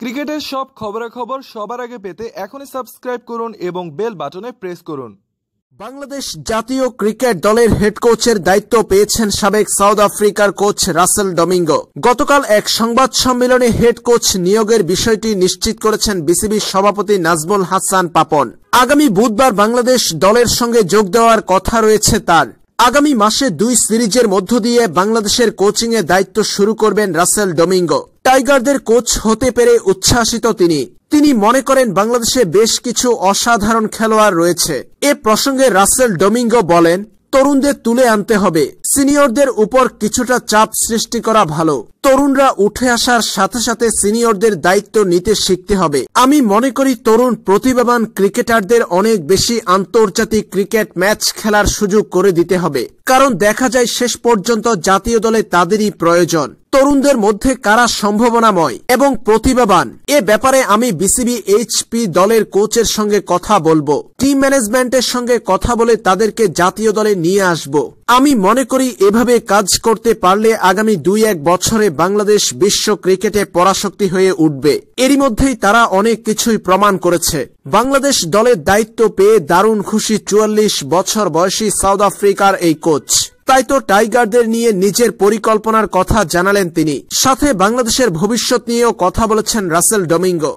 ক্রিকেটের সব খবরাখবর সবার আগে পেতে এখনই সাবস্ক্রাইব করুন এবং বেল বাটনে প্রেস করুন বাংলাদেশ জাতীয় ক্রিকেট দলের হেড কোচের দায়িত্ব পেয়েছেন সাবেক সাউথ আফ্রিকার কোচ রাসেল ডমিঙ্গো গতকাল এক সংবাদ সম্মেলনে হেড কোচ নিয়োগের বিষয়টি নিশ্চিত করেছেন বিসিবির সভাপতি নাজমুল হাসান পাপন আগামী বুধবার বাংলাদেশ দলের সঙ্গে যোগ দেওয়ার কথা রয়েছে তার আগামী মাসে দুই সিরিজের মধ্য দিয়ে বাংলাদেশের কোচিংয়ে দায়িত্ব শুরু করবেন রাসেল ডোমিঙ্গো টাইগারদের কোচ হতে পেরে উচ্ছ্বাসিত তিনি তিনি মনে করেন বাংলাদেশে বেশ কিছু অসাধারণ খেলোয়াড় রয়েছে এ প্রসঙ্গে রাসেল ডোমিঙ্গো বলেন তরুণদের তুলে আনতে হবে সিনিয়রদের উপর কিছুটা চাপ সৃষ্টি করা ভালো তরুণরা উঠে আসার সাথে সাথে সিনিয়রদের দায়িত্ব নিতে শিখতে হবে আমি মনে করি তরুণ প্রতিভাবান ক্রিকেটারদের অনেক বেশি আন্তর্জাতিক ক্রিকেট ম্যাচ খেলার সুযোগ করে দিতে হবে কারণ দেখা যায় শেষ পর্যন্ত জাতীয় দলে তাদেরই প্রয়োজন তরুণদের মধ্যে কারা সম্ভাবনাময় এবং প্রতিভাবান এ ব্যাপারে আমি বিসিবি এইচপি দলের কোচের সঙ্গে কথা বলবো টিম ম্যানেজমেন্টের সঙ্গে কথা বলে তাদেরকে জাতীয় দলে নিয়ে আসব আমি মনে করি এভাবে কাজ করতে পারলে আগামী দুই এক বছরে বাংলাদেশ বিশ্ব ক্রিকেটে পরাশক্তি হয়ে উঠবে এরই মধ্যেই তারা অনেক কিছুই প্রমাণ করেছে বাংলাদেশ দলের দায়িত্ব পেয়ে দারুণ খুশি চুয়াল্লিশ বছর বয়সী সাউথ আফ্রিকার এই কোচ তো টাইগারদের নিয়ে নিজের পরিকল্পনার কথা জানালেন তিনি সাথে বাংলাদেশের ভবিষ্যৎ নিয়েও কথা বলেছেন রাসেল ডোমিঙ্গো